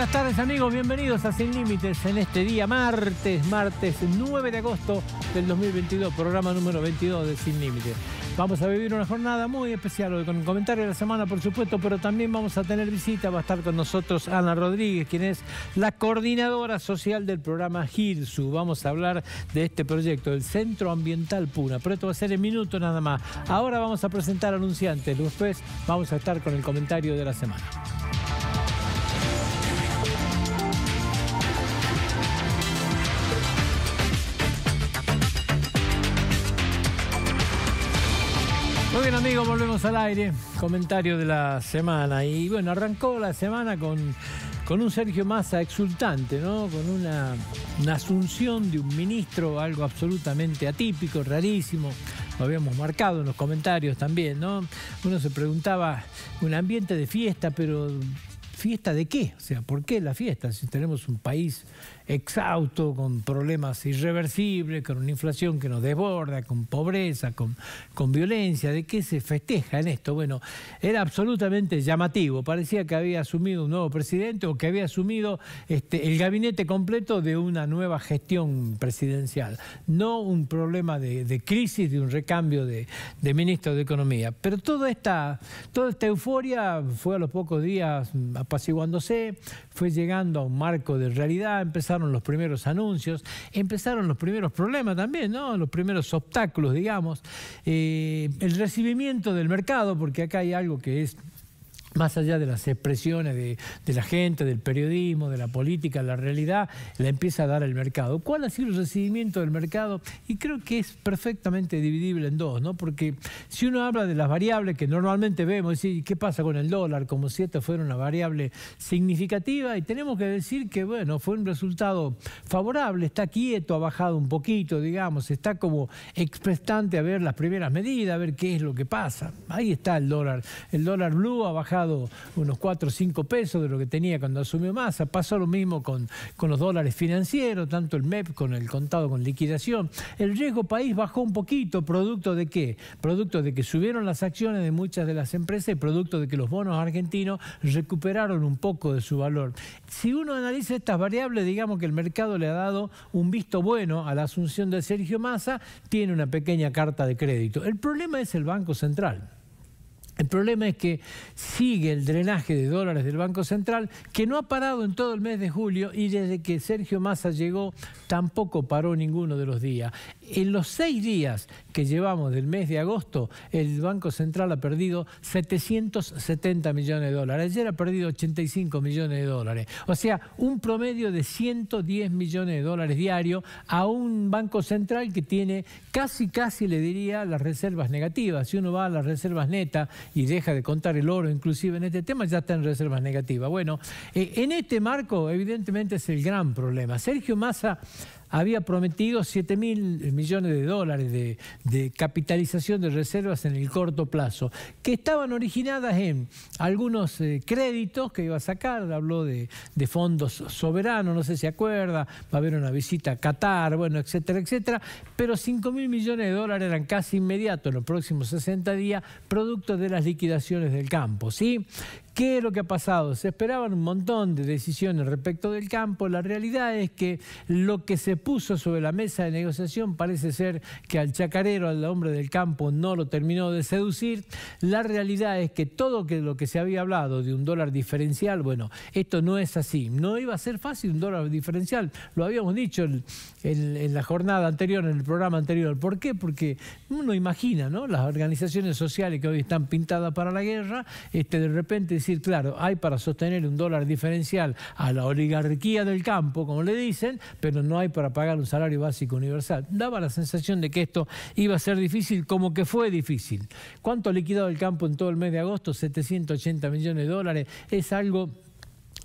Buenas tardes amigos, bienvenidos a Sin Límites en este día martes, martes 9 de agosto del 2022, programa número 22 de Sin Límites. Vamos a vivir una jornada muy especial hoy, con el comentario de la semana, por supuesto, pero también vamos a tener visita. Va a estar con nosotros Ana Rodríguez, quien es la coordinadora social del programa GIRSU. Vamos a hablar de este proyecto, el Centro Ambiental Puna. Pero esto va a ser en minuto nada más. Ahora vamos a presentar anunciantes. Después vamos a estar con el comentario de la semana. Muy bien amigos, volvemos al aire. Comentario de la semana. Y bueno, arrancó la semana con, con un Sergio Massa exultante, ¿no? Con una, una asunción de un ministro, algo absolutamente atípico, rarísimo. Lo habíamos marcado en los comentarios también, ¿no? Uno se preguntaba, un ambiente de fiesta, pero ¿fiesta de qué? O sea, ¿por qué la fiesta? Si tenemos un país exhausto, con problemas irreversibles, con una inflación que nos desborda, con pobreza, con, con violencia. ¿De qué se festeja en esto? Bueno, era absolutamente llamativo. Parecía que había asumido un nuevo presidente o que había asumido este, el gabinete completo de una nueva gestión presidencial. No un problema de, crisis, de un recambio de, de ministro de Economía. Pero toda esta, toda esta euforia fue a los pocos días apaciguándose, fue llegando a un marco de realidad, empezaron los primeros anuncios, empezaron los primeros problemas también, ¿no? Los primeros obstáculos, digamos. Eh, el recibimiento del mercado, porque acá hay algo que es más allá de las expresiones de, la gente, del periodismo, de la política, la realidad, la empieza a dar el mercado. ¿Cuál ha sido el recibimiento del mercado? Y creo que es perfectamente dividible en dos, ¿no? Porque si uno habla de las variables que normalmente vemos, ¿qué pasa con el dólar? Como si esto fuera una variable significativa, y tenemos que decir que, bueno, fue un resultado favorable, está quieto, ha bajado un poquito, digamos, está como expectante a ver las primeras medidas, a ver qué es lo que pasa. Ahí está el dólar. El dólar blue ha bajado unos 4 o 5 pesos de lo que tenía cuando asumió Massa. Pasó lo mismo con, con los dólares financieros, tanto el MEP con el contado con liquidación. El riesgo país bajó un poquito, producto de qué? Producto de que subieron las acciones de muchas de las empresas y producto de que los bonos argentinos recuperaron un poco de su valor. Si uno analiza estas variables, digamos que el mercado le ha dado un visto bueno a la asunción de Sergio Massa, tiene una pequeña carta de crédito. El problema es el Banco Central. El problema es que sigue el drenaje de dólares del Banco Central, que no ha parado en todo el mes de julio y desde que Sergio Massa llegó tampoco paró ninguno de los días. En los seis días que llevamos del mes de agosto, el Banco Central ha perdido 770 millones de dólares. Ayer ha perdido 85 millones de dólares. O sea, un promedio de 110 millones de dólares diario a un Banco Central que tiene casi, casi, le diría, las reservas negativas. Si uno va a las reservas netas, y deja de contar el oro, inclusive en este tema, ya está en reservas negativas. Bueno, eh, en este marco, evidentemente, es el gran problema. Sergio Massa había prometido 7 mil millones de dólares de, capitalización de reservas en el corto plazo, que estaban originadas en algunos eh, créditos que iba a sacar, habló de, fondos soberanos, no sé si acuerda, va a haber una visita a Qatar, bueno, etcétera, etcétera, pero 5 mil millones de dólares eran casi inmediatos en los próximos 60 días, producto de las liquidaciones del campo, ¿sí? ¿Qué es lo que ha pasado? Se esperaban un montón de decisiones respecto del campo. La realidad es que lo que se puso sobre la mesa de negociación parece ser que al chacarero, al hombre del campo, no lo terminó de seducir. La realidad es que todo lo que se había hablado de un dólar diferencial, bueno, esto no es así. No iba a ser fácil un dólar diferencial. Lo habíamos dicho en, la jornada anterior, en el programa anterior. ¿Por qué? Porque uno imagina, ¿no? Las organizaciones sociales que hoy están pintadas para la guerra, este, de repente decir, claro, hay para sostener un dólar diferencial a la oligarquía del campo, como le dicen, pero no hay para pagar un salario básico universal. Daba la sensación de que esto iba a ser difícil, como que fue difícil. ¿Cuánto ha liquidado el campo en todo el mes de agosto? 780 millones de dólares. Es algo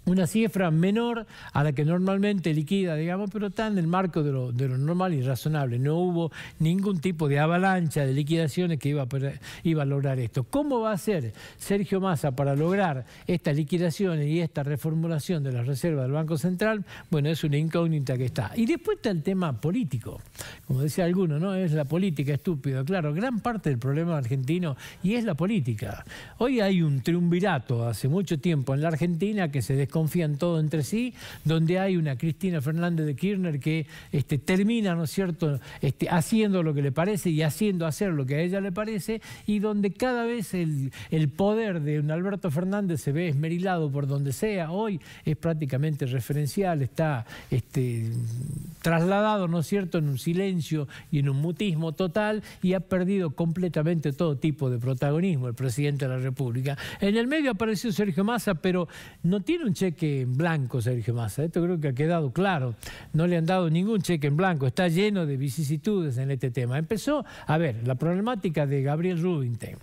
una cifra menor a la que normalmente liquida, digamos, pero está en el marco de lo, normal y razonable. No hubo ningún tipo de avalancha de liquidaciones que iba a, lograr esto. ¿Cómo va a hacer Sergio Massa para lograr esta liquidaciones y esta reformulación de las reservas del Banco Central? Bueno, es una incógnita que está. Y después está el tema político. Como decía alguno, ¿no? Es la política estúpida. Claro, gran parte del problema argentino y es la política. Hoy hay un triunvirato hace mucho tiempo en la Argentina que se descubrió confían todo entre sí, donde hay una Cristina Fernández de Kirchner que este, termina, ¿no es cierto?, este, haciendo lo que le parece y haciendo hacer lo que a ella le parece, y donde cada vez el, poder de un Alberto Fernández se ve esmerilado por donde sea, hoy es prácticamente referencial, está este, trasladado, ¿no es cierto?, en un silencio y en un mutismo total y ha perdido completamente todo tipo de protagonismo el presidente de la República. En el medio apareció Sergio Massa, pero no tiene un cheque en blanco, Sergio Massa. Esto creo que ha quedado claro. No le han dado ningún cheque en blanco. Está lleno de vicisitudes en este tema. Empezó, a ver, la problemática de Gabriel Rubinstein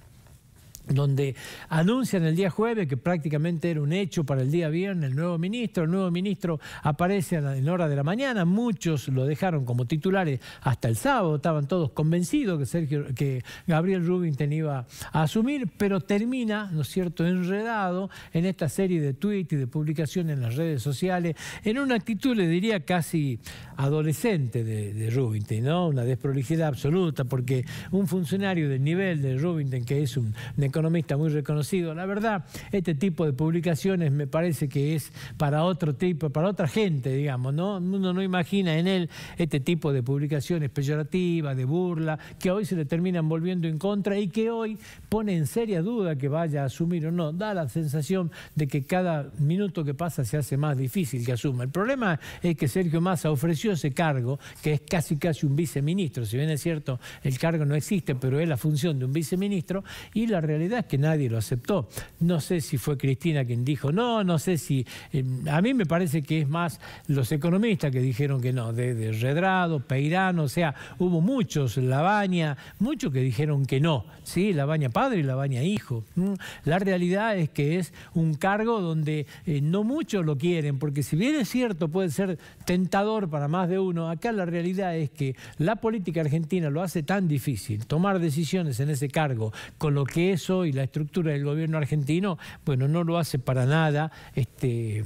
donde anuncian el día jueves, que prácticamente era un hecho para el día viernes, el nuevo ministro. El nuevo ministro aparece en hora de la mañana, muchos lo dejaron como titulares hasta el sábado, estaban todos convencidos que, Sergio, que Gabriel Rubinstein iba a asumir, pero termina, ¿no es cierto?, enredado en esta serie de tweets y de publicaciones en las redes sociales, en una actitud, le diría, casi adolescente de, de Rubinstein, ¿no? Una desprolijidad absoluta, porque un funcionario del nivel de Rubinstein, que es un muy reconocido. La verdad, este tipo de publicaciones me parece que es para otro tipo, para otra gente, digamos, ¿no? Uno no imagina en él este tipo de publicaciones peyorativas, de burla, que hoy se le terminan volviendo en contra y que hoy pone en seria duda que vaya a asumir o no. Da la sensación de que cada minuto que pasa se hace más difícil que asuma. El problema es que Sergio Massa ofreció ese cargo, que es casi casi un viceministro, si bien es cierto, el cargo no existe, pero es la función de un viceministro, y la realidad realidad es que nadie lo aceptó. No sé si fue Cristina quien dijo no, no sé si... Em, a mí me parece que es más los economistas que dijeron que no, de, Redrado, Peirano, o sea, hubo muchos, Labaña, muchos que dijeron que no, ¿sí? Labaña padre y Labaña hijo. La realidad es que es un cargo donde eh, no muchos lo quieren, porque si bien es cierto, puede ser tentador para más de uno, acá la realidad es que la política argentina lo hace tan difícil, tomar decisiones en ese cargo, con lo que eso y la estructura del gobierno argentino, bueno, no lo hace para nada este,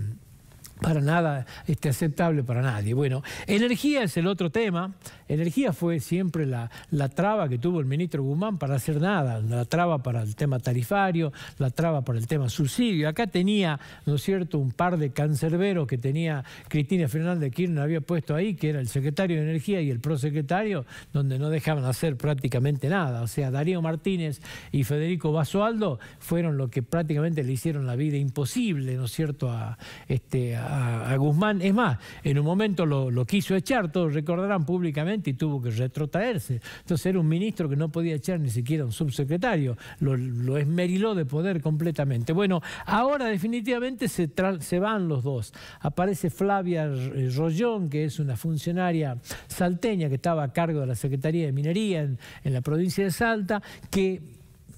para nada este, aceptable para nadie. Bueno, energía es el otro tema. Energía fue siempre la, la, traba que tuvo el ministro Guzmán para hacer nada, la traba para el tema tarifario, la traba para el tema subsidio. Acá tenía, ¿no es cierto?, un par de cancerberos que tenía Cristina Fernández que Kirchner había puesto ahí, que era el secretario de Energía y el prosecretario, donde no dejaban hacer prácticamente nada. O sea, Darío Martínez y Federico Basualdo fueron lo que prácticamente le hicieron la vida imposible, ¿no es cierto?, a, este, a a, Guzmán. Es más, en un momento lo, quiso echar, todos recordarán públicamente, y tuvo que retrotraerse. Entonces era un ministro que no podía echar ni siquiera un subsecretario. Lo, esmeriló de poder completamente. Bueno, ahora definitivamente se, se van los dos. Aparece Flavia eh, Rollón, que es una funcionaria salteña que estaba a cargo de la Secretaría de Minería en, en la provincia de Salta, que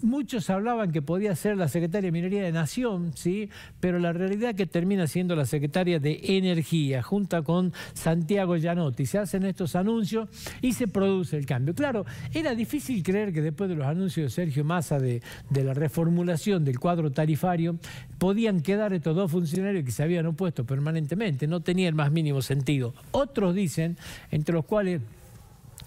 muchos hablaban que podía ser la secretaria de Minería de Nación, ¿sí? pero la realidad es que termina siendo la secretaria de Energía, junta con Santiago Yanotti, Se hacen estos anuncios y se produce el cambio. Claro, era difícil creer que después de los anuncios de Sergio Massa de, de la reformulación del cuadro tarifario, podían quedar estos dos funcionarios que se habían opuesto permanentemente. No tenía el más mínimo sentido. Otros dicen, entre los cuales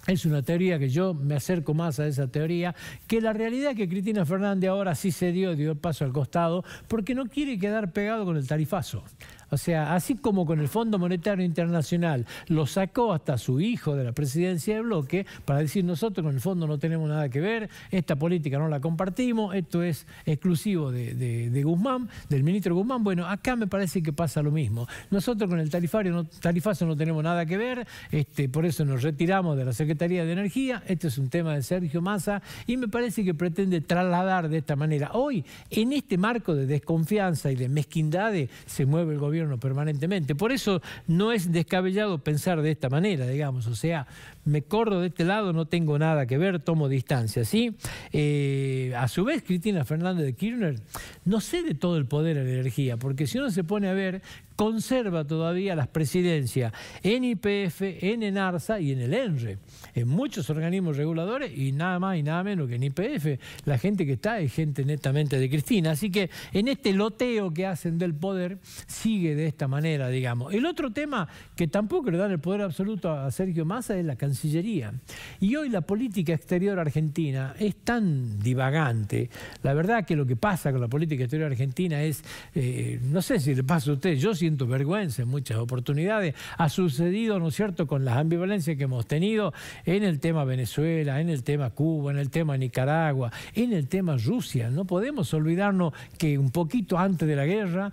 es una teoría que yo me acerco más a esa teoría, que la realidad es que Cristina Fernández ahora sí se dio, dio el paso al costado, porque no quiere quedar pegado con el tarifazo. O sea, así como con el Fondo Monetario Internacional lo sacó hasta su hijo de la presidencia de bloque para decir nosotros con el fondo no tenemos nada que ver, esta política no la compartimos, esto es exclusivo de, Guzmán, del ministro Guzmán. Bueno, acá me parece que pasa lo mismo. Nosotros con el tarifario no, tarifazo no tenemos nada que ver, este, por eso nos retiramos de la Secretaría de Energía. Este es un tema de Sergio Massa y me parece que pretende trasladar de esta manera. Hoy, en este marco de desconfianza y de mezquindades, se mueve el gobierno no permanentemente. Por eso no es descabellado pensar de esta manera, digamos, o sea, me corro de este lado, no tengo nada que ver, tomo distancia, ¿sí? Eh, a su vez, Cristina Fernández de Kirchner no cede todo el poder a la energía, porque si uno se pone a ver conserva todavía las presidencias en IPF, en ENARSA y en el ENRE, en muchos organismos reguladores y nada más y nada menos que en IPF. La gente que está es gente netamente de Cristina. Así que en este loteo que hacen del poder sigue de esta manera, digamos. El otro tema que tampoco le dan el poder absoluto a Sergio Massa es la Cancillería. Y hoy la política exterior argentina es tan divagante. La verdad que lo que pasa con la política exterior argentina es, eh, no sé si le pasa a usted, yo siento vergüenza en muchas oportunidades. Ha sucedido, ¿no es cierto?, con las ambivalencias que hemos tenido en el tema Venezuela, en el tema Cuba, en el tema Nicaragua, en el tema Rusia. No podemos olvidarnos que un poquito antes de la guerra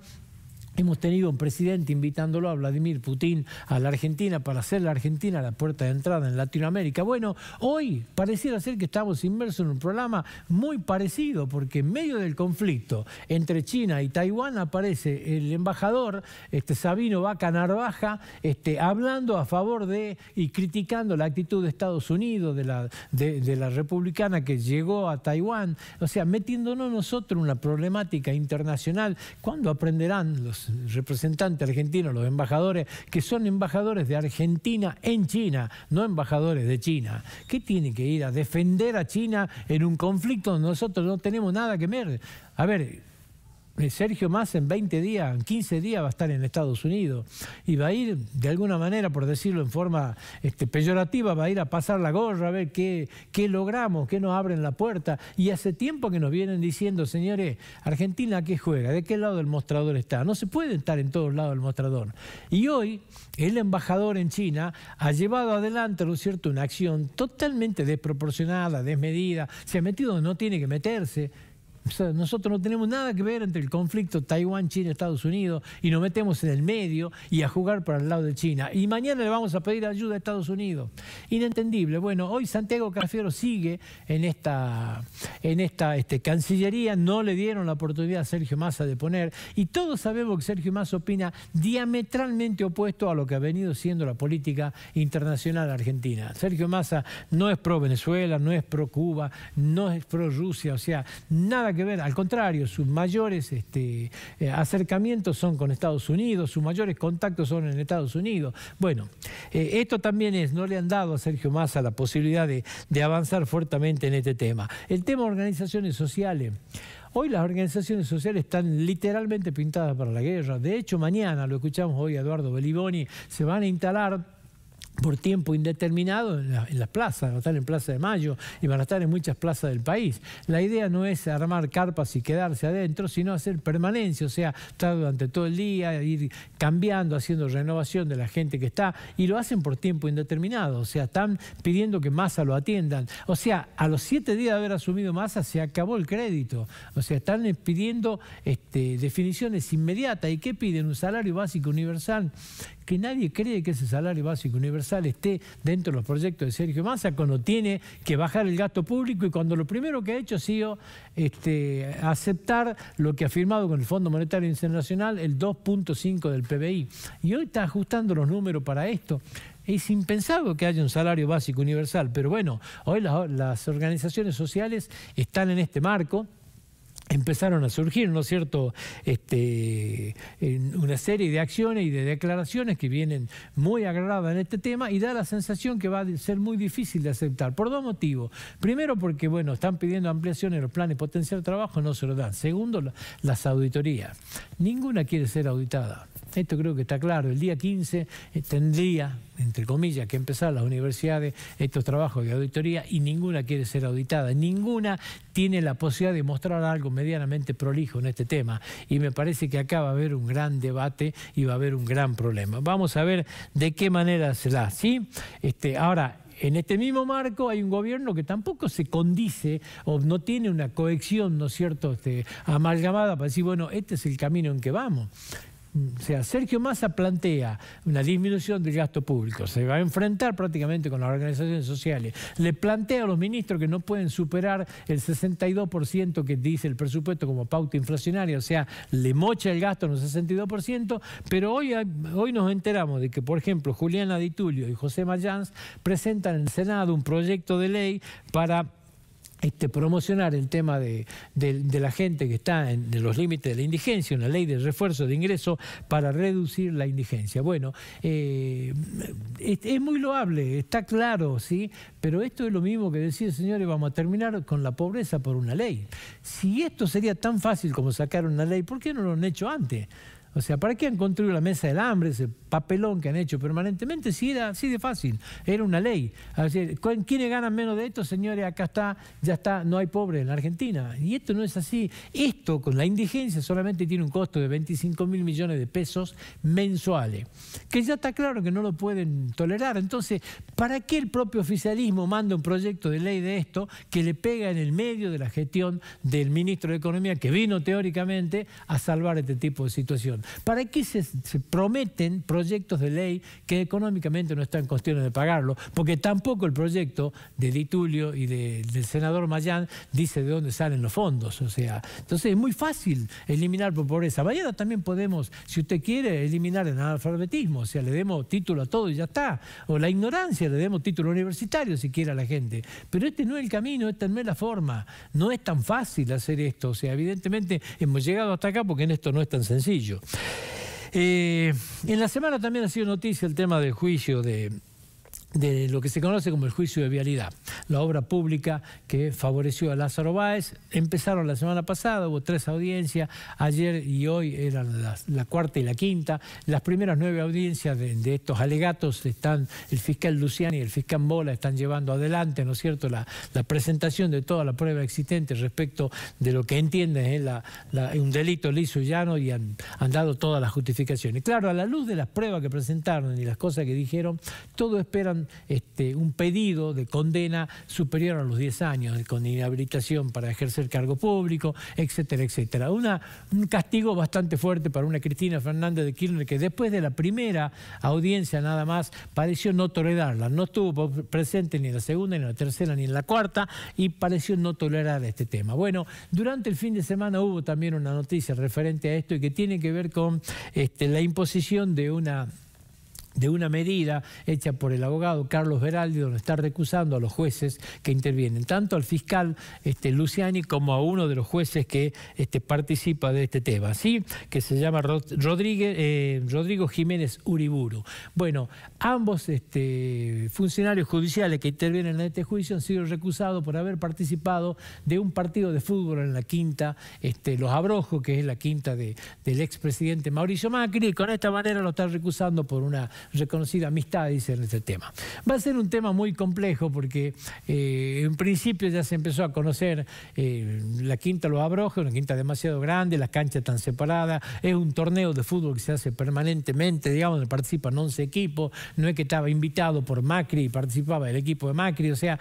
Hemos tenido un presidente invitándolo a Vladimir Putin a la Argentina para hacer la Argentina la puerta de entrada en Latinoamérica. Bueno, hoy pareciera ser que estamos inmersos en un programa muy parecido, porque en medio del conflicto entre China y Taiwán aparece el embajador este, Sabino Vaca Narvaja este, hablando a favor de y criticando la actitud de Estados Unidos, de la, de, la republicana que llegó a Taiwán. O sea, metiéndonos nosotros en una problemática internacional. ¿Cuándo aprenderán los Representante representantes los embajadores, que son embajadores de Argentina en China, no embajadores de China, ...¿qué tiene que ir a defender a China en un conflicto donde nosotros no tenemos nada que ver. A ver, eh, Sergio Más en 20 días, en 15 días va a estar en Estados Unidos y va a ir, de alguna manera, por decirlo en forma este, peyorativa, va a ir a pasar la gorra, a ver qué, qué logramos, qué nos abren la puerta. Y hace tiempo que nos vienen diciendo, señores, Argentina, ¿qué juega? ¿De qué lado el mostrador está? No se puede estar en todos lados del mostrador. Y hoy, el embajador en China ha llevado adelante, ¿no es cierto?, una acción totalmente desproporcionada, desmedida, se ha metido donde no tiene que meterse nosotros no tenemos nada que ver entre el conflicto Taiwán-China-Estados Unidos y nos metemos en el medio y a jugar para el lado de China. Y mañana le vamos a pedir ayuda a Estados Unidos. Inentendible. Bueno, hoy Santiago Cafiero sigue en esta, en esta este, Cancillería. No le dieron la oportunidad a Sergio Massa de poner. Y todos sabemos que Sergio Massa opina diametralmente opuesto a lo que ha venido siendo la política internacional argentina. Sergio Massa no es pro Venezuela, no es pro Cuba, no es pro Rusia. O sea, nada que que al contrario, sus mayores este, eh, acercamientos son con Estados Unidos, sus mayores contactos son en Estados Unidos. Bueno, eh, esto también es, no le han dado a Sergio Massa la posibilidad de, avanzar fuertemente en este tema. El tema de organizaciones sociales. Hoy las organizaciones sociales están literalmente pintadas para la guerra. De hecho, mañana, lo escuchamos hoy a Eduardo Beliboni, se van a instalar por tiempo indeterminado en las plazas... van a estar en Plaza de Mayo y van a estar en muchas plazas del país. La idea no es armar carpas y quedarse adentro, sino hacer permanencia, o sea, estar durante todo el día, ir cambiando, haciendo renovación de la gente que está, y lo hacen por tiempo indeterminado, o sea, están pidiendo que Massa lo atiendan. O sea, a los siete días de haber asumido Massa se acabó el crédito, o sea, están eh, pidiendo este, definiciones inmediatas. ¿Y qué piden? Un salario básico universal que nadie cree que ese salario básico universal esté dentro de los proyectos de Sergio Massa cuando tiene que bajar el gasto público y cuando lo primero que ha hecho ha sido este, aceptar lo que ha firmado con el Fondo Monetario Internacional, el 2.5 del PBI. Y hoy está ajustando los números para esto. Es impensable que haya un salario básico universal, pero bueno, hoy las organizaciones sociales están en este marco empezaron a surgir, ¿no es cierto?, este, una serie de acciones y de declaraciones que vienen muy agravadas en este tema y da la sensación que va a ser muy difícil de aceptar, por dos motivos. Primero, porque, bueno, están pidiendo ampliaciones en los planes potenciar trabajo, no se lo dan. Segundo, las auditorías. Ninguna quiere ser auditada. Esto creo que está claro. El día 15 eh, tendría, entre comillas, que empezar las universidades estos trabajos de auditoría y ninguna quiere ser auditada. Ninguna tiene la posibilidad de mostrar algo medianamente prolijo en este tema. Y me parece que acá va a haber un gran debate y va a haber un gran problema. Vamos a ver de qué manera se da. Este, ahora, en este mismo marco hay un gobierno que tampoco se condice o no tiene una cohesión, ¿no cierto?, este, amalgamada para decir, bueno, este es el camino en que vamos. O sea, Sergio Massa plantea una disminución del gasto público, se va a enfrentar prácticamente con las organizaciones sociales, le plantea a los ministros que no pueden superar el 62% que dice el presupuesto como pauta inflacionaria, o sea, le mocha el gasto en un 62%, pero hoy, hoy nos enteramos de que, por ejemplo, Juliana Di y José Mayans presentan en el Senado un proyecto de ley para este, promocionar el tema de, la gente que está en los límites de la indigencia, una ley de refuerzo de ingreso para reducir la indigencia. Bueno, eh, es, muy loable, está claro, ¿sí? Pero esto es lo mismo que decir, señores, vamos a terminar con la pobreza por una ley. Si esto sería tan fácil como sacar una ley, ¿por qué no lo han hecho antes? O sea, ¿para qué han construido la mesa del hambre, ese papelón que han hecho permanentemente? Si era así de fácil, era una ley. A decir, ¿quiénes ganan menos de esto, señores? Acá está, ya está, no hay pobre en la Argentina. Y esto no es así. Esto con la indigencia solamente tiene un costo de 25 mil millones de pesos mensuales, que ya está claro que no lo pueden tolerar. Entonces, ¿para qué el propio oficialismo manda un proyecto de ley de esto que le pega en el medio de la gestión del ministro de Economía que vino teóricamente a salvar este tipo de situación? ¿Para qué se, prometen proyectos de ley que económicamente no están en cuestiones de pagarlo? Porque tampoco el proyecto de Ditulio y del senador Mayán dice de dónde salen los fondos. O sea, entonces es muy fácil eliminar por pobreza. Mañana también podemos, si usted quiere, eliminar el analfabetismo. O sea, le demos título a todo y ya está. O la ignorancia, le demos título universitario si quiere a la gente. Pero este no es el camino, esta no es la forma. No es tan fácil hacer esto. O sea, evidentemente hemos llegado hasta acá porque en esto no es tan sencillo. Eh, en la semana también ha sido noticia el tema del juicio de de lo que se conoce como el juicio de vialidad, la obra pública que favoreció a Lázaro Báez. Empezaron la semana pasada, hubo tres audiencias, ayer y hoy eran la cuarta y la quinta. Las primeras nueve audiencias de, estos alegatos están, el fiscal Luciani y el fiscal Bola están llevando adelante, ¿no es cierto?, la, presentación de toda la prueba existente respecto de lo que entienden es ¿eh? un delito liso y llano y han, han dado todas las justificaciones. Claro, a la luz de las pruebas que presentaron y las cosas que dijeron, todo esperan este, un pedido de condena superior a los 10 años, con inhabilitación para ejercer cargo público, etcétera, etcétera. Una, un castigo bastante fuerte para una Cristina Fernández de Kirchner que después de la primera audiencia nada más pareció no tolerarla, no estuvo presente ni en la segunda, ni en la tercera, ni en la cuarta y pareció no tolerar este tema. Bueno, durante el fin de semana hubo también una noticia referente a esto y que tiene que ver con este, la imposición de una de una medida hecha por el abogado Carlos Veraldi, donde está recusando a los jueces que intervienen, tanto al fiscal este, Luciani como a uno de los jueces que este, participa de este tema, que se llama eh, Rodrigo Jiménez Uriburu. Bueno, ambos este, funcionarios judiciales que intervienen en este juicio han sido recusados por haber participado de un partido de fútbol en la quinta este, Los Abrojos, que es la quinta de, del expresidente Mauricio Macri, y con esta manera lo están recusando por una reconocida amistad, dice en este tema. Va a ser un tema muy complejo porque eh, en principio ya se empezó a conocer eh, la quinta Lo Abrojos, una quinta demasiado grande, las canchas tan separadas, es un torneo de fútbol que se hace permanentemente, digamos, donde participan 11 equipos, no es que estaba invitado por Macri y participaba el equipo de Macri, o sea,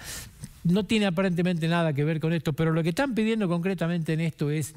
no tiene aparentemente nada que ver con esto, pero lo que están pidiendo concretamente en esto es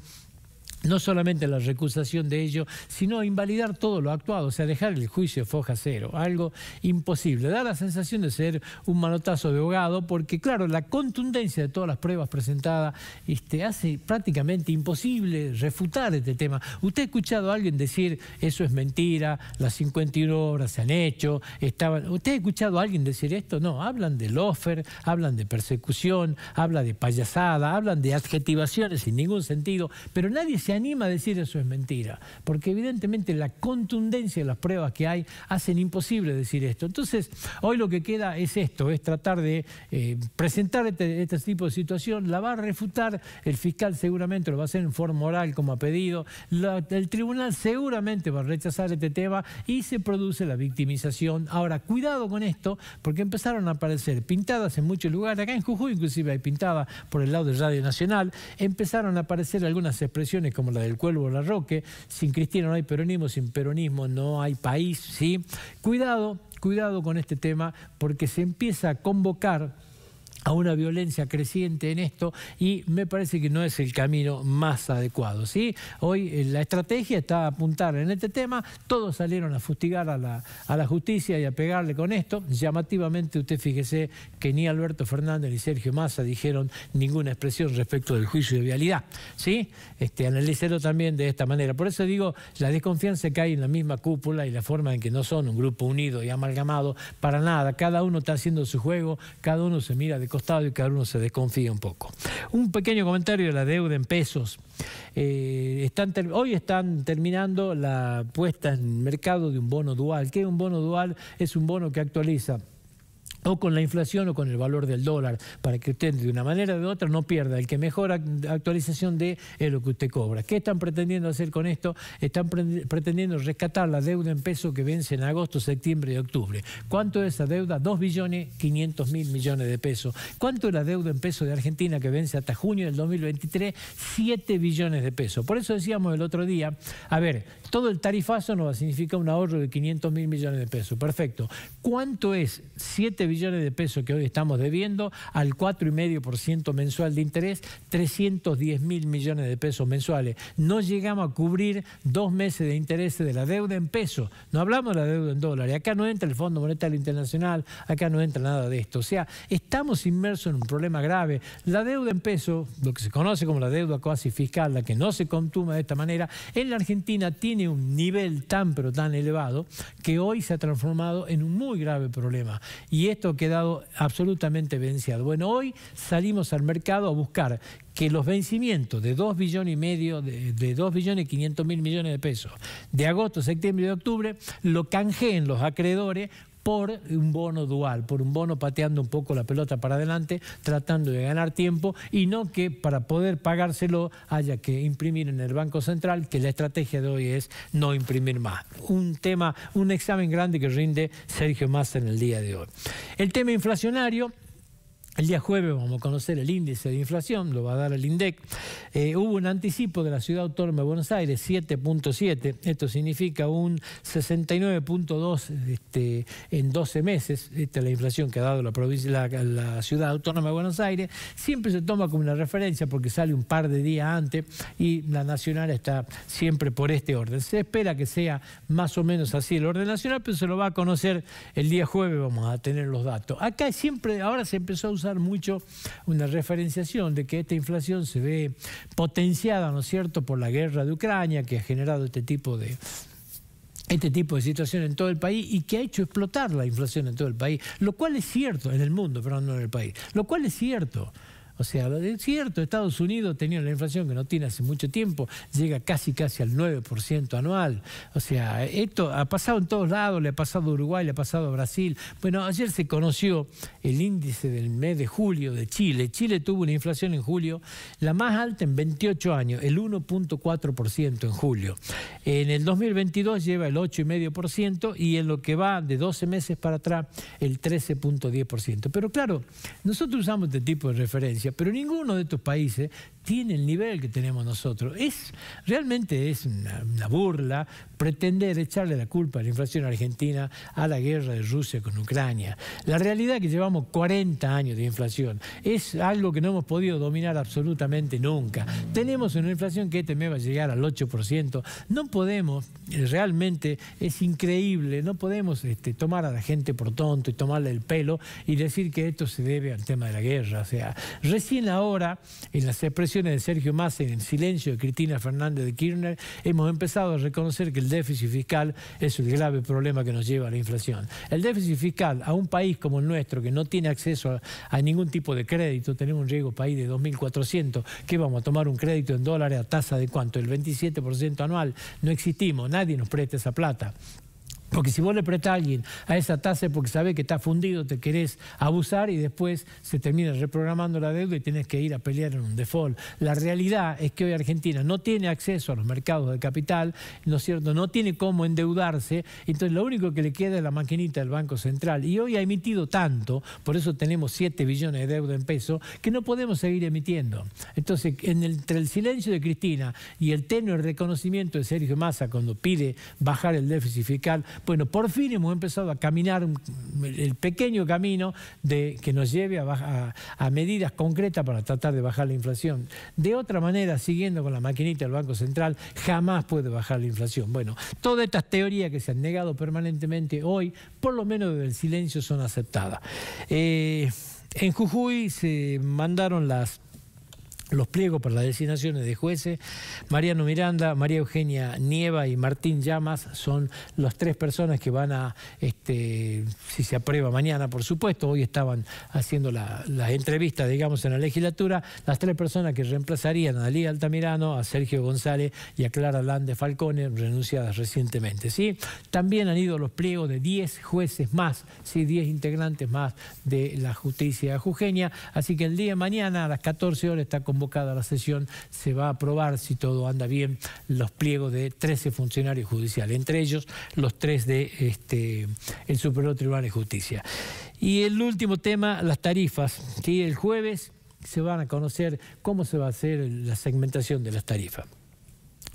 no solamente la recusación de ello, sino invalidar todo lo actuado, o sea, dejar el juicio foja cero, algo imposible. Da la sensación de ser un manotazo de abogado porque claro, la contundencia de todas las pruebas presentadas este, hace prácticamente imposible refutar este tema. ¿Usted ha escuchado a alguien decir, eso es mentira, las 51 horas se han hecho, estaban... ¿Usted ha escuchado a alguien decir esto? No, hablan de lofer, hablan de persecución, hablan de payasada, hablan de adjetivaciones sin ningún sentido, pero nadie se anima a decir eso es mentira, porque evidentemente la contundencia de las pruebas que hay hacen imposible decir esto. Entonces, hoy lo que queda es esto, es tratar de eh, presentar este, este, tipo de situación, la va a refutar, el fiscal seguramente lo va a hacer en forma oral como ha pedido, el tribunal seguramente va a rechazar este tema y se produce la victimización. Ahora, cuidado con esto, porque empezaron a aparecer pintadas en muchos lugares, acá en Jujuy inclusive hay pintada por el lado de Radio Nacional, empezaron a aparecer algunas expresiones como como la del Cuervo La Roque. Sin Cristina no hay peronismo, sin peronismo no hay país, ¿sí? Cuidado, cuidado con este tema, porque se empieza a convocar a una violencia creciente en esto y me parece que no es el camino más adecuado. ¿sí? Hoy eh, la estrategia está a apuntar en este tema, todos salieron a fustigar a la, justicia y a pegarle con esto. Llamativamente usted fíjese que ni Alberto Fernández ni Sergio Massa dijeron ninguna expresión respecto del juicio de vialidad. ¿sí? Este, analícelo también de esta manera. Por eso digo, la desconfianza que hay en la misma cúpula y la forma en que no son un grupo unido y amalgamado para nada. Cada uno está haciendo su juego, cada uno se mira de costado y cada uno se desconfía un poco. Un pequeño comentario de la deuda en pesos. Eh, hoy están terminando la puesta en mercado de un bono dual. ¿Qué es un bono dual? Es un bono que actualiza o con la inflación o con el valor del dólar, para que usted de una manera o de otra no pierda el que mejor actualización de lo que usted cobra. ¿Qué están pretendiendo hacer con esto? Están pretendiendo rescatar la deuda en peso que vence en agosto, septiembre y octubre. ¿Cuánto es esa deuda? 2 billones 500 mil millones de pesos. ¿Cuánto es la deuda en peso de Argentina que vence hasta junio del 2023? 7 billones de pesos. Por eso decíamos el otro día, a ver, todo el tarifazo nos va a significar... un ahorro de 500 mil millones de pesos. Perfecto. ¿Cuánto es 7 billones millones de pesos que hoy estamos debiendo, al 4,5% mensual de interés, 310 mil millones de pesos mensuales. No llegamos a cubrir dos meses de interés de la deuda en pesos. No hablamos de la deuda en dólares. Acá no entra el Fondo Monetario Internacional, acá no entra nada de esto. O sea, estamos inmersos en un problema grave. La deuda en pesos, lo que se conoce como la deuda cuasi fiscal, la que no se contuma de esta manera, en la Argentina tiene un nivel tan pero tan elevado que hoy se ha transformado en un muy grave problema. Y ha quedado absolutamente venciado. Bueno, hoy salimos al mercado a buscar que los vencimientos de 2 billones y medio, de, de 2 billones y 500 mil millones de pesos de agosto, septiembre y octubre, lo canjeen los acreedores por un bono dual, por un bono pateando un poco la pelota para adelante, tratando de ganar tiempo y no que para poder pagárselo haya que imprimir en el Banco Central, que la estrategia de hoy es no imprimir más. Un tema, un examen grande que rinde Sergio Massa en el día de hoy. El tema inflacionario el día jueves vamos a conocer el índice de inflación, lo va a dar el INDEC. Eh, hubo un anticipo de la ciudad autónoma de Buenos Aires, 7.7. Esto significa un 69.2 este, en 12 meses. Esta es la inflación que ha dado la, la, ciudad autónoma de Buenos Aires. Siempre se toma como una referencia porque sale un par de días antes y la nacional está siempre por este orden. Se espera que sea más o menos así el orden nacional, pero se lo va a conocer el día jueves. Vamos a tener los datos. Acá siempre, ahora se empezó a usar mucho una referenciación de que esta inflación se ve potenciada, ¿no es cierto?, por la guerra de Ucrania que ha generado este tipo de, este tipo de situación en todo el país y que ha hecho explotar la inflación en todo el país, lo cual es cierto en el mundo, pero no en el país, lo cual es cierto. O sea, es cierto, Estados Unidos tenía la inflación que no tiene hace mucho tiempo, llega casi casi al 9% anual. O sea, esto ha pasado en todos lados, le ha pasado a Uruguay, le ha pasado a Brasil. Bueno, ayer se conoció el índice del mes de julio de Chile. Chile tuvo una inflación en julio la más alta en 28 años, el 1.4% en julio. En el 2022 lleva el 8,5% y en lo que va de 12 meses para atrás el 13.10%. Pero claro, nosotros usamos este tipo de referencia pero ninguno de estos países tiene el nivel que tenemos nosotros. Es, realmente es una, burla pretender echarle la culpa a la inflación argentina a la guerra de Rusia con Ucrania. La realidad es que llevamos 40 años de inflación es algo que no hemos podido dominar absolutamente nunca. Tenemos una inflación que este mes va a llegar al 8%. No podemos, eh, realmente es increíble, no podemos este, tomar a la gente por tonto y tomarle el pelo y decir que esto se debe al tema de la guerra. O sea, recién ahora en las expresiones de Sergio Massa en el silencio de Cristina Fernández de Kirchner, hemos empezado a reconocer que el déficit fiscal es el grave problema que nos lleva a la inflación. El déficit fiscal a un país como el nuestro, que no tiene acceso a, a ningún tipo de crédito, tenemos un riesgo país de 2.400, que vamos a tomar un crédito en dólares a tasa de cuánto, el 27% anual, no existimos, nadie nos presta esa plata. Porque si vos le prestás a alguien a esa tasa porque sabe que está fundido, te querés abusar y después se termina reprogramando la deuda y tenés que ir a pelear en un default. La realidad es que hoy Argentina no tiene acceso a los mercados de capital, ¿no es cierto? No tiene cómo endeudarse, entonces lo único que le queda es la maquinita del Banco Central. Y hoy ha emitido tanto, por eso tenemos 7 billones de deuda en peso, que no podemos seguir emitiendo. Entonces, entre el silencio de Cristina y el tenue reconocimiento de Sergio Massa cuando pide bajar el déficit fiscal, bueno, por fin hemos empezado a caminar el pequeño camino de, que nos lleve a, medidas concretas para tratar de bajar la inflación. De otra manera, siguiendo con la maquinita del Banco Central, jamás puede bajar la inflación. Bueno, todas estas teorías que se han negado permanentemente hoy, por lo menos desde el silencio, son aceptadas. Eh, en Jujuy se mandaron las los pliegos para las designaciones de jueces. Mariano Miranda, María Eugenia Nieva y Martín Llamas son las tres personas que van a, este, si se aprueba mañana, por supuesto, hoy estaban haciendo la, entrevistas entrevista, digamos, en la legislatura, las tres personas que reemplazarían a Dalí Altamirano, a Sergio González y a Clara Lande Falcone, renunciadas recientemente. ¿sí? También han ido los pliegos de 10 jueces más, ¿sí? 10 integrantes más de la justicia jujeña, así que el día de mañana a las 14 horas está como cada la sesión, se va a aprobar, si todo anda bien, los pliegos de 13 funcionarios judiciales, entre ellos los tres de este, Superior Tribunal de Justicia. Y el último tema, las tarifas. ¿sí? El jueves se van a conocer cómo se va a hacer la segmentación de las tarifas.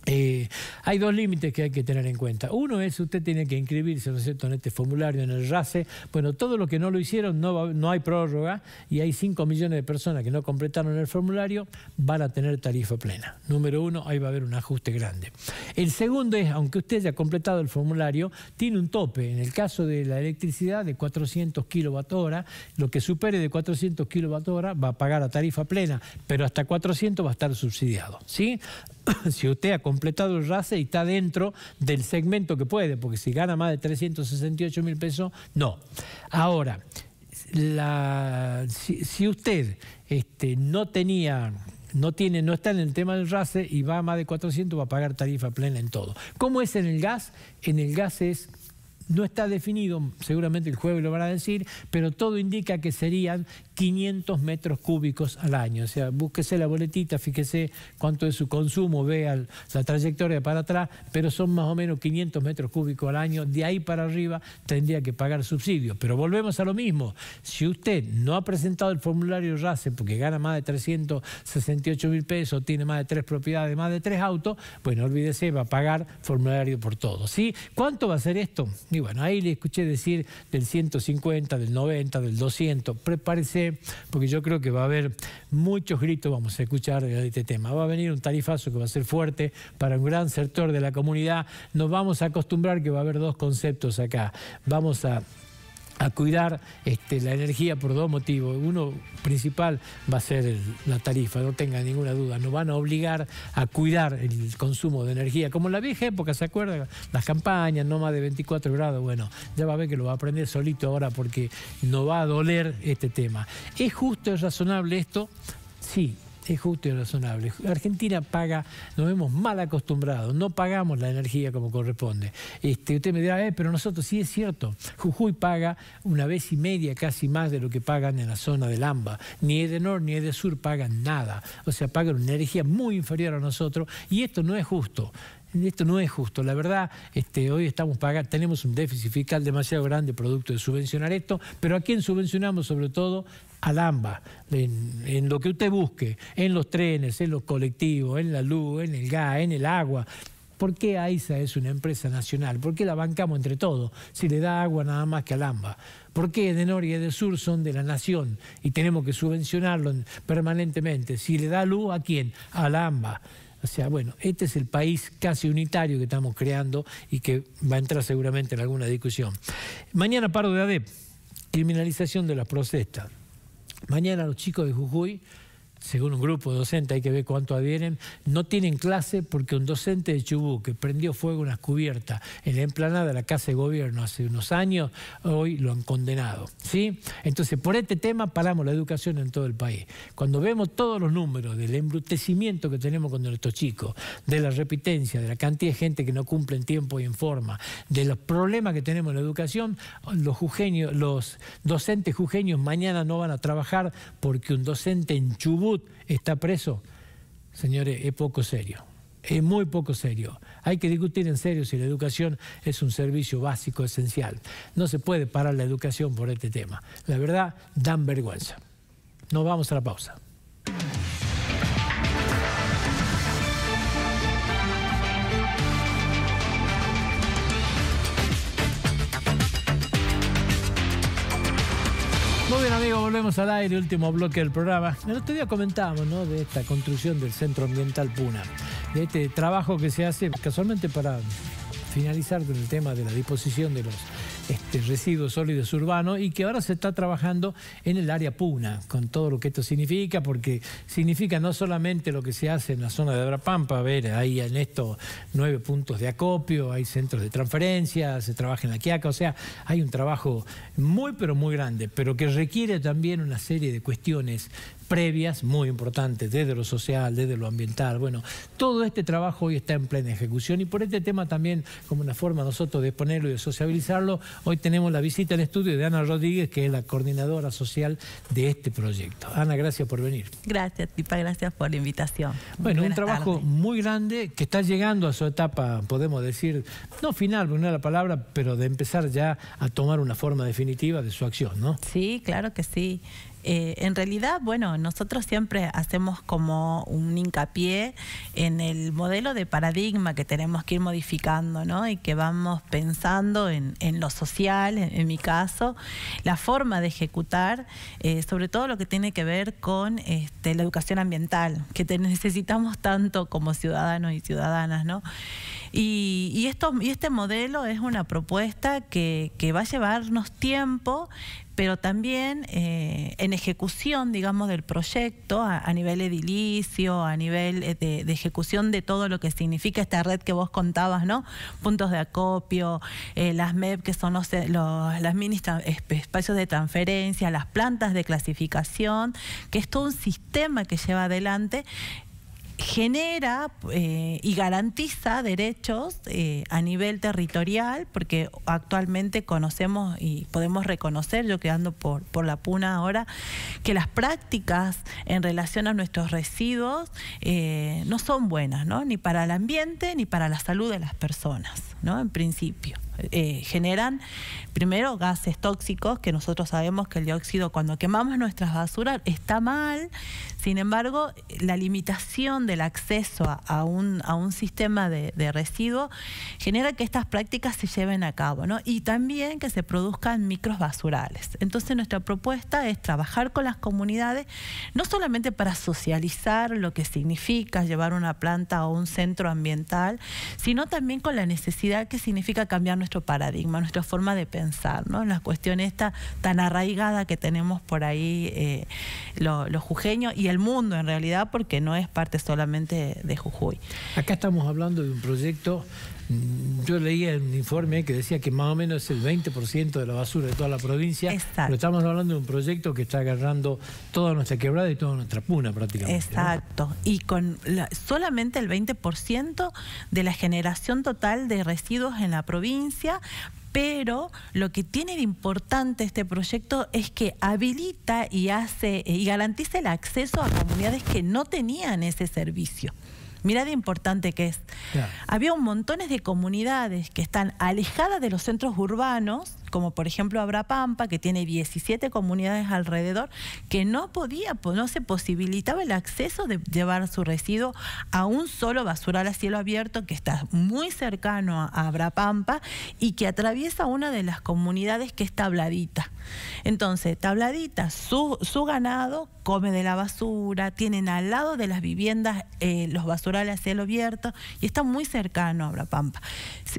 Eh, hay dos límites que hay que tener en cuenta. Uno es usted tiene que inscribirse, ¿no es cierto?, en este formulario, en el RACE. Bueno, todo lo que no lo hicieron, no, no hay prórroga y hay 5 millones de personas que no completaron el formulario, van a tener tarifa plena. Número uno, ahí va a haber un ajuste grande. El segundo es, aunque usted haya completado el formulario, tiene un tope, en el caso de la electricidad, de 400 kWh. Lo que supere de 400 kWh va a pagar a tarifa plena, pero hasta 400 va a estar subsidiado, ¿sí? si usted ha completado el RACE y está dentro del segmento que puede, porque si gana más de 368 mil pesos, no. Ahora, si, usted este, no tenía no tiene, no está en el tema del RACE y va a más de 400, va a pagar tarifa plena en todo. ¿Cómo es en el gas? En el gas es, no está definido, seguramente el jueves lo van a decir, pero todo indica que serían 500 metros cúbicos al año. O sea, búsquese la boletita, fíjese cuánto es su consumo, vea la trayectoria para atrás, pero son más o menos 500 metros cúbicos al año. De ahí para arriba tendría que pagar subsidios. Pero volvemos a lo mismo. Si usted no ha presentado el formulario RACE porque gana más de 368 mil pesos, tiene más de tres propiedades, más de tres autos, pues no olvídese, va a pagar formulario por todo. ¿sí? ¿Cuánto va a ser esto? Y bueno, ahí le escuché decir del 150, del 90, del 200. Prepárese porque yo creo que va a haber muchos gritos, vamos a escuchar de este tema. Va a venir un tarifazo que va a ser fuerte para un gran sector de la comunidad. Nos vamos a acostumbrar que va a haber dos conceptos acá. Vamos a a cuidar este, la energía por dos motivos. Uno principal va a ser la tarifa, no tengan ninguna duda. Nos van a obligar a cuidar el consumo de energía, como en la vieja época, ¿se acuerdan? Las campañas, no más de 24 grados. Bueno, ya va a ver que lo va a aprender solito ahora porque no va a doler este tema. ¿Es justo, es razonable esto? Sí, es justo y razonable. Argentina paga, nos vemos mal acostumbrados, no pagamos la energía como corresponde. Este, usted me dirá, eh, pero nosotros sí es cierto, Jujuy paga una vez y media casi más de lo que pagan en la zona del AMBA. Ni Edenor ni de sur pagan nada, o sea, pagan una energía muy inferior a nosotros y esto no es justo. Esto no es justo. La verdad, este, hoy estamos pagando, tenemos un déficit fiscal demasiado grande producto de subvencionar esto, pero ¿a quién subvencionamos sobre todo? Alamba, en, en, lo que usted busque, en los trenes, en los colectivos, en la luz, en el gas, en el agua. ¿Por qué AISA es una empresa nacional? ¿Por qué la bancamos entre todos si le da agua nada más que AMBA. ¿Por qué Edenor y sur son de la nación y tenemos que subvencionarlo permanentemente? Si le da luz, ¿a quién? Al Alamba. O sea, bueno, este es el país casi unitario que estamos creando y que va a entrar seguramente en alguna discusión. Mañana paro de ADEP, criminalización de las protestas. Mañana los chicos de Jujuy según un grupo de docentes, hay que ver cuánto adhieren, no tienen clase porque un docente de Chubú que prendió fuego una cubiertas en la emplanada de la Casa de Gobierno hace unos años, hoy lo han condenado. ¿sí? Entonces, por este tema paramos la educación en todo el país. Cuando vemos todos los números del embrutecimiento que tenemos con nuestros chicos, de la repitencia, de la cantidad de gente que no cumple en tiempo y en forma, de los problemas que tenemos en la educación, los, jujeños, los docentes jujeños mañana no van a trabajar porque un docente en Chubú está preso, señores, es poco serio. Es muy poco serio. Hay que discutir en serio si la educación es un servicio básico esencial. No se puede parar la educación por este tema. La verdad, dan vergüenza. Nos vamos a la pausa. Muy bien amigos, volvemos al aire, último bloque del programa. El otro día comentábamos ¿no? de esta construcción del Centro Ambiental Puna, de este trabajo que se hace casualmente para finalizar con el tema de la disposición de los este, residuos sólidos urbanos y que ahora se está trabajando en el área Puna, con todo lo que esto significa, porque significa no solamente lo que se hace en la zona de Abrapampa, a ver, hay en esto nueve puntos de acopio, hay centros de transferencia, se trabaja en la Quiaca, o sea, hay un trabajo muy pero muy grande, pero que requiere también una serie de cuestiones previas muy importantes, desde lo social, desde lo ambiental. Bueno, todo este trabajo hoy está en plena ejecución y por este tema también, como una forma nosotros de exponerlo y de sociabilizarlo, hoy tenemos la visita al estudio de Ana Rodríguez, que es la coordinadora social de este proyecto. Ana, gracias por venir. Gracias, Tipa, gracias por la invitación. Bueno, un trabajo muy grande que está llegando a su etapa, podemos decir, no final, no la palabra, pero de empezar ya a tomar una forma definitiva de su acción, ¿no? Sí, claro que sí. Eh, en realidad, bueno, nosotros siempre hacemos como un hincapié en el modelo de paradigma que tenemos que ir modificando, ¿no? Y que vamos pensando en, lo social, en, mi caso, la forma de ejecutar, eh, sobre todo lo que tiene que ver con este, la educación ambiental, que necesitamos tanto como ciudadanos y ciudadanas, ¿no? Y, esto, y este modelo es una propuesta que, va a llevarnos tiempo, pero también eh, en ejecución, digamos, del proyecto a, nivel edilicio, a nivel eh, de, ejecución de todo lo que significa esta red que vos contabas, ¿no? Puntos de acopio, eh, las MEP, que son los, los las mini espacios de transferencia, las plantas de clasificación, que es todo un sistema que lleva adelante genera eh, y garantiza derechos eh, a nivel territorial, porque actualmente conocemos y podemos reconocer, yo quedando por, por la puna ahora, que las prácticas en relación a nuestros residuos eh, no son buenas, ¿no? ni para el ambiente ni para la salud de las personas, ¿no? en principio. Eh, generan primero gases tóxicos, que nosotros sabemos que el dióxido cuando quemamos nuestras basuras está mal, sin embargo la limitación del acceso a, un, a un sistema de, residuos genera que estas prácticas se lleven a cabo y también que se produzcan micros basurales. Entonces nuestra propuesta es trabajar con las comunidades, no solamente para socializar lo que significa llevar una planta a un centro ambiental, sino también con la necesidad que significa cambiar nuestra nuestro paradigma, nuestra forma de pensar, ¿no? La cuestión esta tan arraigada que tenemos por ahí eh, los jujeños y el mundo en realidad, porque no es parte solamente de Jujuy. Acá estamos hablando de un proyecto yo leía un informe que decía que más o menos el 20% de la basura de toda la provincia. Exacto. Pero estamos hablando de un proyecto que está agarrando toda nuestra quebrada y toda nuestra puna prácticamente. Exacto. Y con solamente el 20% de la generación total de residuos en la provincia, pero lo que tiene de importante este proyecto es que habilita y hace eh, y garantiza el acceso a comunidades que no tenían ese servicio. Mira, de importante que es. Había un montones de comunidades que están alejadas de los centros urbanos, como por ejemplo Abrapampa, que tiene 17 comunidades alrededor, que no podía, no se posibilitaba el acceso de llevar su residuo a un solo basural a cielo abierto que está muy cercano a Abrapampa y que atraviesa una de las comunidades que es Tabladita. Entonces, Tabladita, su, ganado come de la basura, tienen al lado de las viviendas eh, los basurales a cielo abierto y está muy cercano a Abrapampa.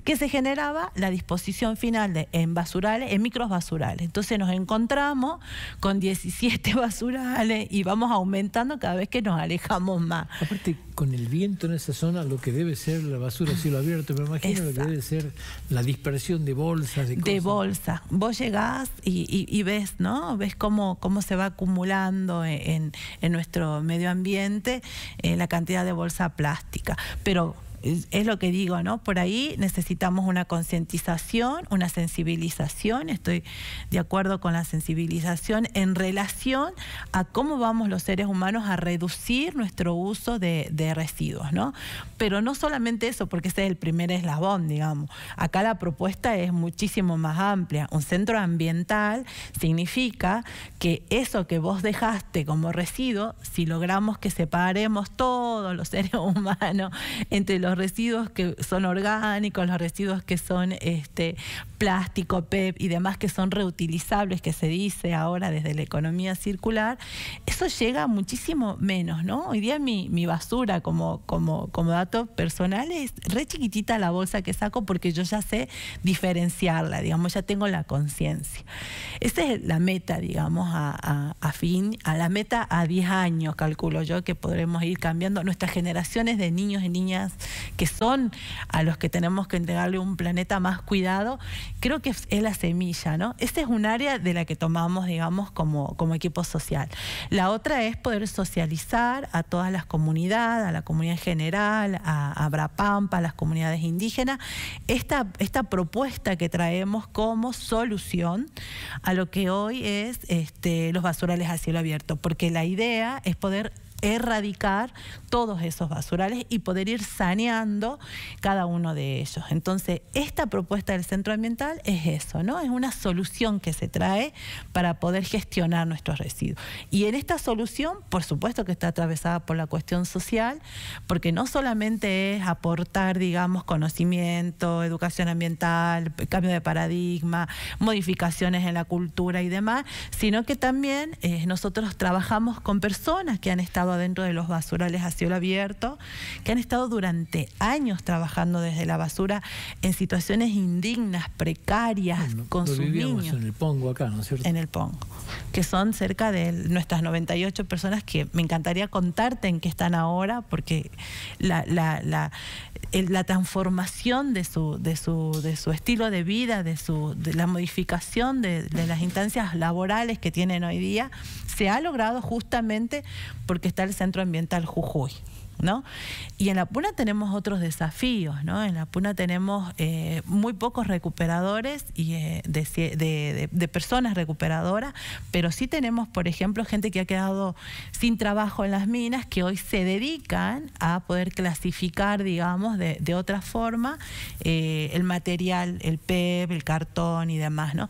Que se generaba la disposición final de en en micros basurales. Entonces nos encontramos con 17 basurales y vamos aumentando cada vez que nos alejamos más. Aparte, con el viento en esa zona, lo que debe ser la basura cielo abierto, me imagino lo que debe ser la dispersión de bolsas. De, bolsa Vos llegás y, ves, ¿no? Ves cómo, cómo se va acumulando e, en, en, nuestro medio ambiente eh, la cantidad de bolsa plástica. Pero es, lo que digo, ¿no? Por ahí necesitamos una concientización, una sensibilización, estoy de acuerdo con la sensibilización en relación a cómo vamos los seres humanos a reducir nuestro uso de, de residuos, ¿no? Pero no solamente eso, porque ese es el primer eslabón, digamos. Acá la propuesta es muchísimo más amplia. Un centro ambiental significa que eso que vos dejaste como residuo, si logramos que separemos todos los seres humanos entre los los residuos que son orgánicos, los residuos que son este, plástico, PEP y demás que son reutilizables, que se dice ahora desde la economía circular, eso llega muchísimo menos, ¿no? Hoy día mi, basura como, como, como dato personal es re chiquitita la bolsa que saco porque yo ya sé diferenciarla, digamos, ya tengo la conciencia. Esa es la meta, digamos, a, a fin, a la meta a 10 años, calculo yo, que podremos ir cambiando nuestras generaciones de niños y niñas que son a los que tenemos que entregarle un planeta más cuidado, creo que es, la semilla, ¿no? Ese es un área de la que tomamos, digamos, como, como equipo social. La otra es poder socializar a todas las comunidades, a la comunidad en general, a, a Brapampa, a las comunidades indígenas, esta, esta propuesta que traemos como solución a lo que hoy es este, los basurales a cielo abierto, porque la idea es poder erradicar todos esos basurales y poder ir saneando cada uno de ellos. Entonces, esta propuesta del centro ambiental es eso, ¿no? Es una solución que se trae para poder gestionar nuestros residuos. Y en esta solución, por supuesto que está atravesada por la cuestión social, porque no solamente es aportar, digamos, conocimiento, educación ambiental, cambio de paradigma, modificaciones en la cultura y demás, sino que también eh, nosotros trabajamos con personas que han estado adentro de los basurales a cielo abierto, que han estado durante años trabajando desde la basura en situaciones indignas, precarias, con sus niños. En el Pongo acá, ¿no es cierto? En el Pongo, que son cerca de nuestras 98 personas que me encantaría contarte en qué están ahora, porque la, transformación de su, de, su, de su estilo de vida, de, su, de la modificación de las instancias laborales que tienen hoy día, se ha logrado justamente porque está el Centro Ambiental Jujuy. ¿No? Y en la Puna tenemos otros desafíos, ¿no? En la Puna tenemos eh, muy pocos recuperadores y eh, de, personas recuperadoras, pero sí tenemos, por ejemplo, gente que ha quedado sin trabajo en las minas, que hoy se dedican a poder clasificar, digamos, de, otra forma eh, el material, el pep, e el cartón y demás, ¿no?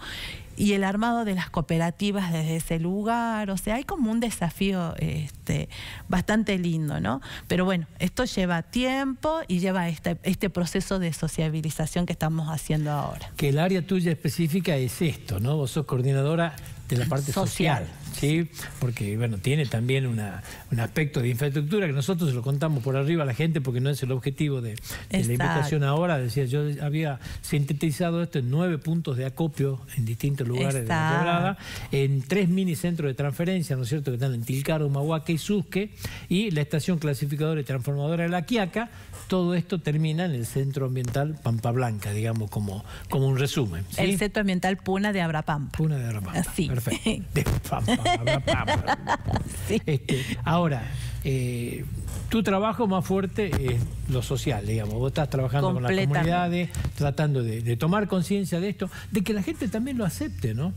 y el armado de las cooperativas desde ese lugar, o sea, hay como un desafío este, bastante lindo, ¿no? Pero bueno, esto lleva tiempo y lleva este, este proceso de sociabilización que estamos haciendo ahora. Que el área tuya específica es esto, ¿no? Vos sos coordinadora de la parte social. ¿sí? Porque, bueno, tiene también una, un aspecto de infraestructura que nosotros lo contamos por arriba a la gente porque no es el objetivo de, la invitación ahora. Decía, yo había sintetizado esto en nueve puntos de acopio en distintos lugares de la quebrada, en tres mini centros de transferencia, ¿no es cierto?, que están en Tilcaro, Humahuaca y Susque, y la estación clasificadora y transformadora de La Quiaca, todo esto termina en el Centro Ambiental Pampa Blanca, digamos, como, como un resumen. El Centro Ambiental Puna de Abrapampa. Puna de Abrapampa, ah, sí. perfecto. De Pampa, Abrapampa. Sí. Este, ahora, eh, tu trabajo más fuerte es lo social, digamos. Vos estás trabajando con las comunidades, tratando de tomar conciencia de esto, de que la gente también lo acepte, ¿no?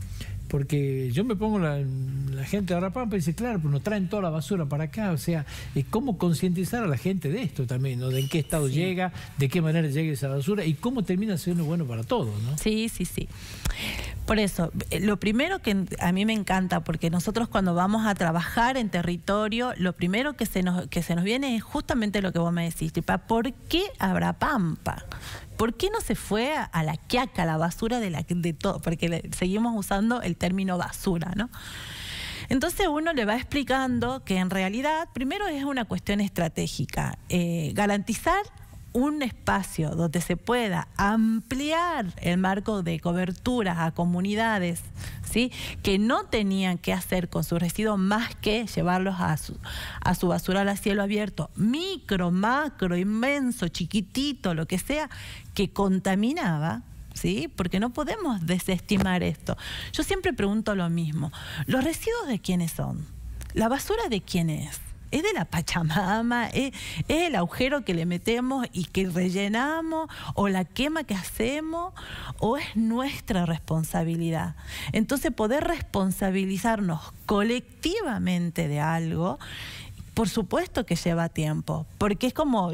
porque yo me pongo la, gente de Arapampa y dice, claro, pero nos traen toda la basura para acá, o sea, ¿cómo concientizar a la gente de esto también? ¿no? ¿De en qué estado llega? ¿De qué manera llega esa basura? ¿Y cómo termina siendo bueno para todos? ¿no? Sí, sí, sí. Por eso, eh, lo primero que a mí me encanta, porque nosotros cuando vamos a trabajar en territorio, lo primero que se nos, que se nos viene es justamente lo que vos me decís, ¿por qué habrá pampa? ¿Por qué no se fue a, la quiaca, a la basura de, la, de todo? Porque seguimos usando el término basura, ¿no? Entonces uno le va explicando que en realidad, primero es una cuestión estratégica, eh, garantizar un espacio donde se pueda ampliar el marco de cobertura a comunidades ¿sí? que no tenían que hacer con sus residuos más que llevarlos a su, a su basura al cielo abierto, micro, macro, inmenso, chiquitito, lo que sea, que contaminaba, ¿sí? Porque no podemos desestimar esto. Yo siempre pregunto lo mismo, ¿los residuos de quiénes son? ¿La basura de quién es? es de la Pachamama, es, el agujero que le metemos y que rellenamos, o la quema que hacemos, o es nuestra responsabilidad. Entonces poder responsabilizarnos colectivamente de algo por supuesto que lleva tiempo, porque es como,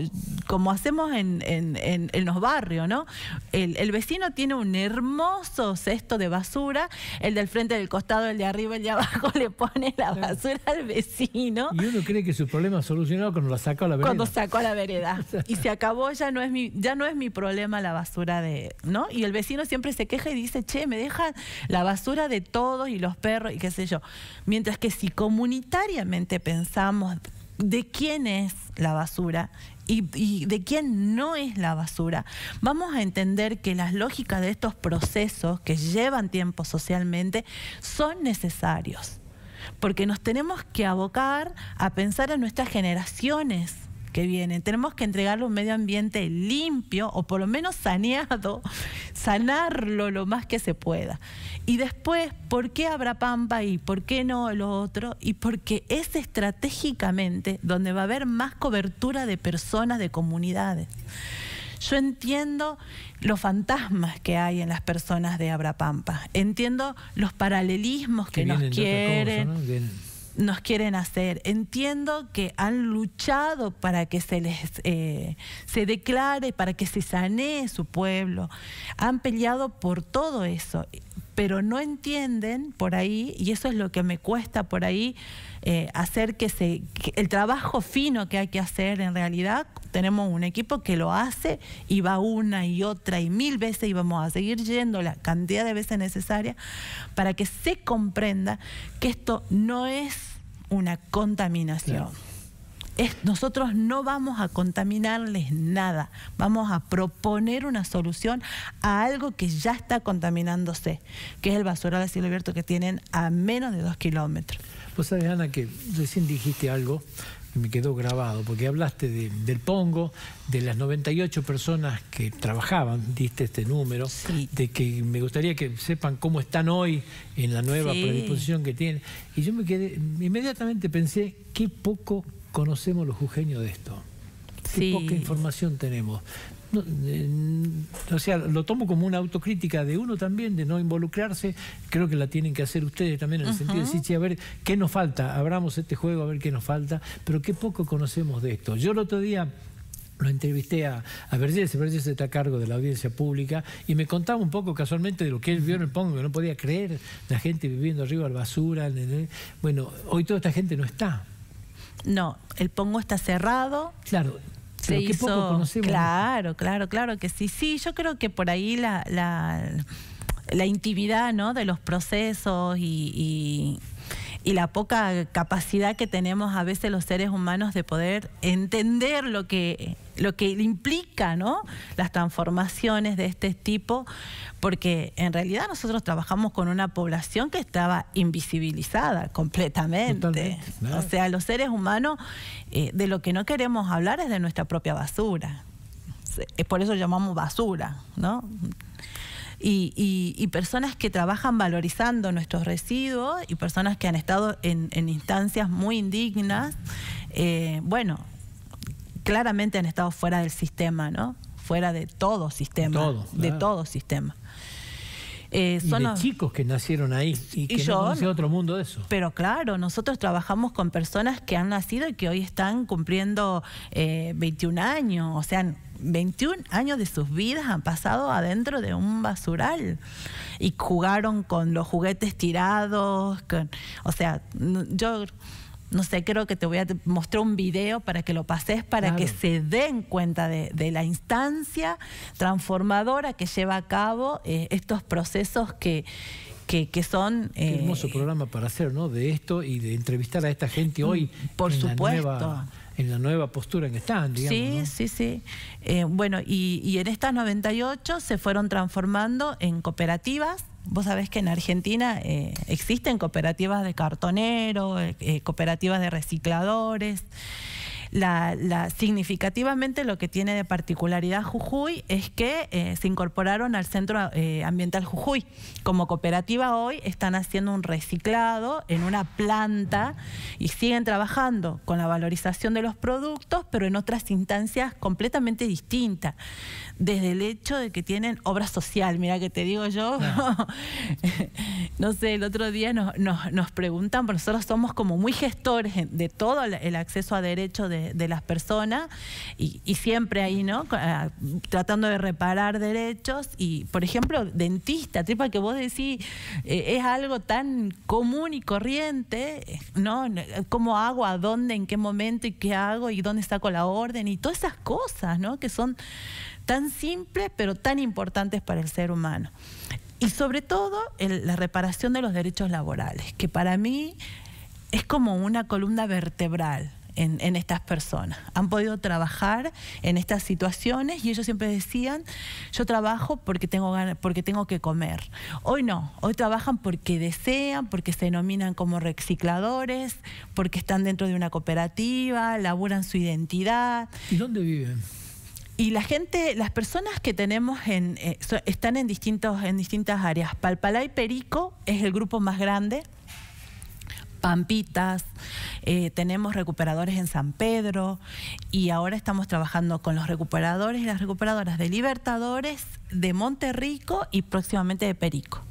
como hacemos en, en, los barrios, ¿no? El, vecino tiene un hermoso cesto de basura, el del frente, del costado, el de arriba, el de abajo le pone la basura al vecino. Y uno cree que su problema es solucionado cuando la sacó a la vereda. Cuando sacó a la vereda. Y se acabó, ya no es mi, ya no es mi problema la basura de, ¿no? Y el vecino siempre se queja y dice, che, me deja la basura de todos y los perros y qué sé yo. Mientras que si comunitariamente pensamos de quién es la basura y, de quién no es la basura. Vamos a entender que las lógicas de estos procesos que llevan tiempo socialmente son necesarios, porque nos tenemos que abocar a pensar en nuestras generaciones vienen. Tenemos que entregarle un medio ambiente limpio o por lo menos saneado, sanarlo lo más que se pueda. Y después, ¿por qué habrá pampa y por qué no lo otro? Y porque es estratégicamente donde va a haber más cobertura de personas, de comunidades. Yo entiendo los fantasmas que hay en las personas de Abrapampa, entiendo los paralelismos que, nos quieren nos quieren hacer. Entiendo que han luchado para que se les eh, se declare, para que se sanee su pueblo. Han peleado por todo eso, pero no entienden por ahí, y eso es lo que me cuesta por ahí, eh, hacer que, se, el trabajo fino que hay que hacer en realidad, tenemos un equipo que lo hace y va una y otra y mil veces y vamos a seguir yendo la cantidad de veces necesaria para que se comprenda que esto no es una contaminación. nosotros no vamos a contaminarles nada, vamos a proponer una solución a algo que ya está contaminándose, que es el basural de cielo abierto que tienen a menos de dos kilómetros. Vos sabés, Ana, que recién dijiste algo que me quedó grabado, porque hablaste del Pongo, de las 98 personas que trabajaban, diste este número, de que me gustaría que sepan cómo están hoy en la nueva predisposición que tienen. Y yo me quedé, inmediatamente pensé, qué poco conocemos los jujeños de esto. Qué poca información tenemos no, eh, o sea, lo tomo como una autocrítica de uno también, de no involucrarse. Creo que la tienen que hacer ustedes también en el sentido de decir, a ver, ¿qué nos falta? Abramos este juego, a ver qué nos falta, pero qué poco conocemos de esto. Yo el otro día lo entrevisté a, a Vergés, Vergés está a cargo de la audiencia pública, y me contaba un poco casualmente de lo que él vio en el Pongo, que no podía creer, la gente viviendo arriba de la basura. Bueno, hoy toda esta gente no está. No, el Pongo está cerrado. Claro, se Claro, claro, claro que sí. Sí, yo creo que por ahí la, la, intimidad ¿no? de los procesos y y la poca capacidad que tenemos a veces los seres humanos de poder entender lo que, lo que implica ¿no? las transformaciones de este tipo, porque en realidad nosotros trabajamos con una población que estaba invisibilizada completamente. O sea, los seres humanos eh, de lo que no queremos hablar es de nuestra propia basura. Es por eso llamamos basura, ¿no? y, personas que trabajan valorizando nuestros residuos y personas que han estado en, instancias muy indignas, eh, bueno, claramente han estado fuera del sistema, ¿no? Fuera de todo sistema. De todo sistema. Eh, son los... chicos que nacieron ahí y, que yo, no otro mundo de eso. Pero claro, nosotros trabajamos con personas que han nacido y que hoy están cumpliendo eh, 21 años, o sea, 21 años de sus vidas han pasado adentro de un basural y jugaron con los juguetes tirados, o sea, yo no sé, creo que te voy a mostrar un video para que lo pases, para que se den cuenta de, la instancia transformadora que lleva a cabo eh, estos procesos que, que, son... hermoso eh, programa para hacer, ¿no? De esto y de entrevistar a esta gente mm, hoy. Por supuesto en la nueva postura en que están, digamos. Sí, sí, sí. Eh, bueno, y, en estas 98 se fueron transformando en cooperativas. Vos sabés que en Argentina eh, existen cooperativas de cartonero, eh, cooperativas de recicladores. La, significativamente lo que tiene de particularidad Jujuy es que eh, se incorporaron al Centro eh, Ambiental Jujuy. Como cooperativa hoy están haciendo un reciclado en una planta y siguen trabajando con la valorización de los productos, pero en otras instancias completamente distintas. Desde el hecho de que tienen obra social, mira que te digo yo, no, sé, el otro día nos, nos, preguntan, porque nosotros somos como muy gestores de todo el acceso a derecho... de de, las personas y, siempre ahí, ¿no? Ah, tratando de reparar derechos y, por ejemplo, dentista, tripa que vos decís, eh, es algo tan común y corriente, ¿no? ¿Cómo hago, a dónde, en qué momento y qué hago y dónde saco la orden y todas esas cosas, ¿no? Que son tan simples pero tan importantes para el ser humano. Y sobre todo la reparación de los derechos laborales, que para mí es como una columna vertebral en, estas personas. Han podido trabajar en estas situaciones y ellos siempre decían, yo trabajo porque tengo, porque tengo que comer. Hoy no, hoy trabajan porque desean, porque se denominan como recicladores, porque están dentro de una cooperativa, laburan su identidad. ¿Y dónde viven? Y la gente, las personas que tenemos eh, están en, distintos, en distintas áreas. Palpalá y Perico es el grupo más grande. Pampitas, eh, tenemos recuperadores en San Pedro y ahora estamos trabajando con los recuperadores y las recuperadoras de Libertadores, de Monterrico y próximamente de Perico.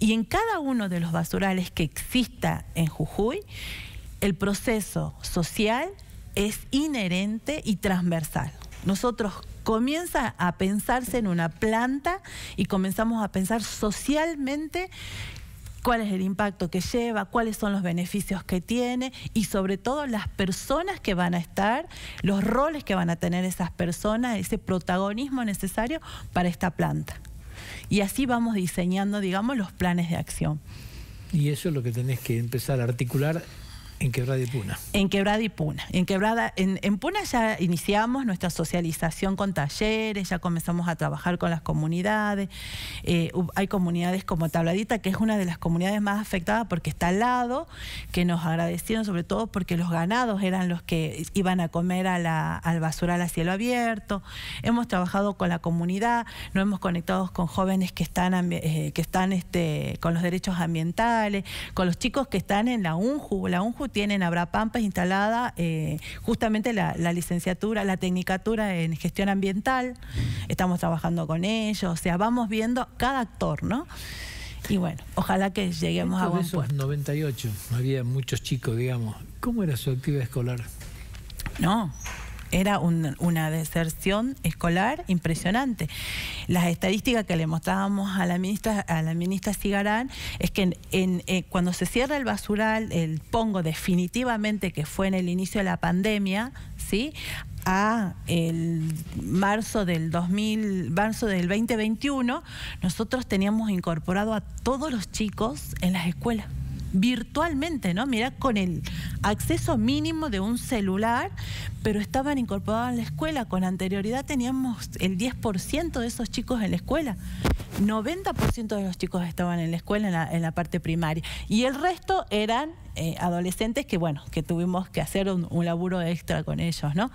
Y en cada uno de los basurales que exista en Jujuy, el proceso social es inherente y transversal. Nosotros comienza a pensarse en una planta y comenzamos a pensar socialmente cuál es el impacto que lleva, cuáles son los beneficios que tiene y sobre todo las personas que van a estar, los roles que van a tener esas personas, ese protagonismo necesario para esta planta. Y así vamos diseñando, digamos, los planes de acción. Y eso es lo que tenés que empezar a articular en Quebrada y Puna. En Quebrada y Puna. En Quebrada, en, Puna ya iniciamos nuestra socialización con talleres, ya comenzamos a trabajar con las comunidades. Eh, hay comunidades como Tabladita, que es una de las comunidades más afectadas porque está al lado, que nos agradecieron sobre todo porque los ganados eran los que iban a comer al basural a cielo abierto. Hemos trabajado con la comunidad, nos hemos conectado con jóvenes que están, eh, que están este, con los derechos ambientales, con los chicos que están en la UNJU. La UNJU tienen Pampas instalada eh, justamente la, licenciatura, la tecnicatura en gestión ambiental, estamos trabajando con ellos, o sea, vamos viendo cada actor, ¿no? Y bueno, ojalá que lleguemos a buen 98 había muchos chicos, digamos. ¿Cómo era su actividad escolar? No, era una deserción escolar impresionante. Las estadísticas que le mostrábamos a la ministra, a la ministra Cigarán es que en, eh, cuando se cierra el basural, el pongo definitivamente que fue en el inicio de la pandemia, ¿sí? a el marzo del 2000, marzo del 2021, nosotros teníamos incorporado a todos los chicos en las escuelas virtualmente, ¿no? Mira, con el acceso mínimo de un celular, pero estaban incorporados en la escuela. Con anterioridad teníamos el 10% de esos chicos en la escuela. 90% de los chicos estaban en la escuela, en la, parte primaria. Y el resto eran eh, adolescentes que, bueno, que tuvimos que hacer un, un laburo extra con ellos, ¿no?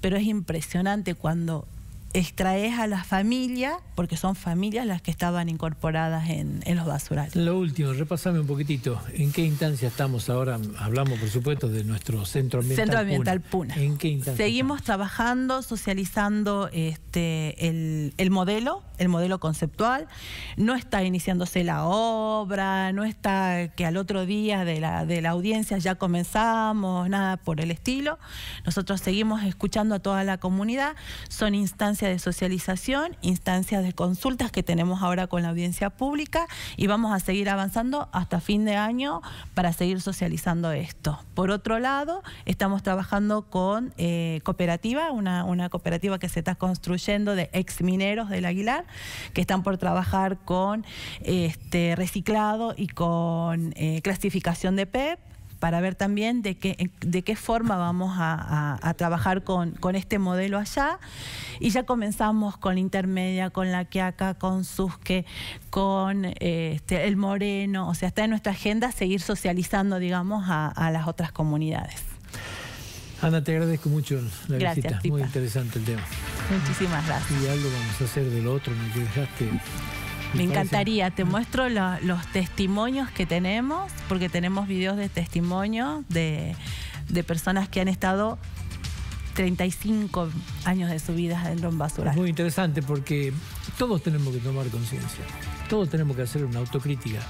Pero es impresionante cuando extraes a las familias porque son familias las que estaban incorporadas en, los basurales. Lo último, repasame un poquitito, ¿en qué instancia estamos ahora? Hablamos, por supuesto, de nuestro Centro Ambiental, Puna. ¿En qué Seguimos trabajando, socializando este, el, modelo, el modelo conceptual. No está iniciándose la obra, no está que al otro día de la, de la audiencia ya comenzamos, nada por el estilo. Nosotros seguimos escuchando a toda la comunidad, son instancias de socialización, instancias de consultas que tenemos ahora con la audiencia pública y vamos a seguir avanzando hasta fin de año para seguir socializando esto. Por otro lado, estamos trabajando con eh, cooperativa, una, cooperativa que se está construyendo de ex mineros del Aguilar, que están por trabajar con este, reciclado y con eh, clasificación de PEP e para ver también de qué, de qué forma vamos a, trabajar con, con, este modelo allá. Y ya comenzamos con la intermedia, con la Quiaca, con Susque, con este, el Moreno. O sea, está en nuestra agenda seguir socializando, digamos, a, las otras comunidades. Ana, te agradezco mucho la visita. Muy interesante el tema. Muchísimas gracias. Y algo vamos a hacer del otro, me dejaste me encantaría, te muestro los testimonios que tenemos, porque tenemos videos de testimonio de, personas que han estado 35 años de su vida en un basura. Es muy interesante porque todos tenemos que tomar conciencia, todos tenemos que hacer una autocrítica.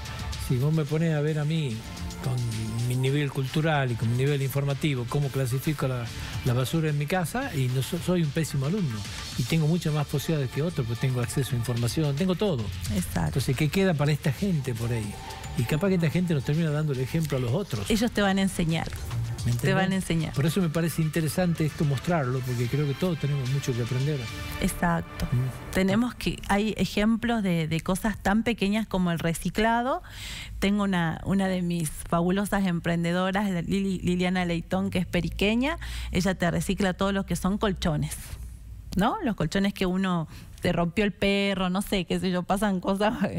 Si vos me pones a ver a mí con mi nivel cultural y con mi nivel informativo cómo clasifico la, basura en mi casa y no soy un pésimo alumno. Y tengo muchas más posibilidades que otros, porque tengo acceso a información, tengo todo. Exacto. Entonces, ¿qué queda para esta gente por ahí? Y capaz que esta gente nos termina dando el ejemplo a los otros. Ellos te van a enseñar. Te van a enseñar. Por eso me parece interesante esto mostrarlo, porque creo que todos tenemos mucho que aprender. Exacto. Mm. Tenemos que, hay ejemplos de, cosas tan pequeñas como el reciclado. Tengo una, una de mis fabulosas emprendedoras, Liliana Leitón, que es periqueña. Ella te recicla todos los que son colchones. ¿No? Los colchones que uno te rompió el perro, no sé, qué sé yo, pasan cosas.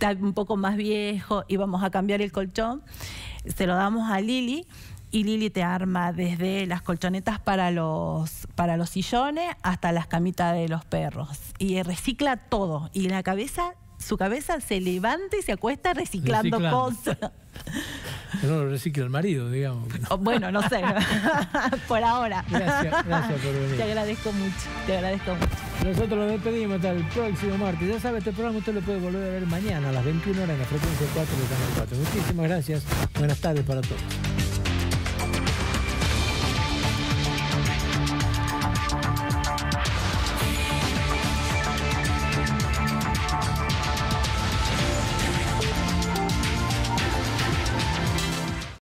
Eh, un poco más viejo y vamos a cambiar el colchón. Se lo damos a Lili y Lili te arma desde las colchonetas para los, para los sillones hasta las camitas de los perros. Y recicla todo. Y la cabeza, su cabeza se levanta y se acuesta reciclando, cosas. no lo recicla el marido, digamos. Oh, bueno, no sé. por ahora. Gracias, gracias por venir. Te agradezco mucho, te agradezco mucho. Nosotros lo despedimos hasta el próximo martes. Ya sabe, este programa usted lo puede volver a ver mañana a las 21 horas en la frecuencia 4 de Canal 4. Muchísimas gracias. Buenas tardes para todos.